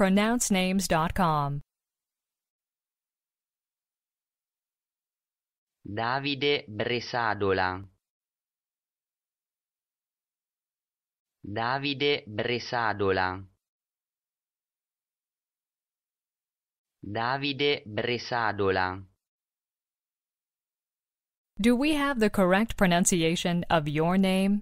pronouncenames.com. Davide Bresadola Davide Bresadola Davide Bresadola Do we have the correct pronunciation of your name?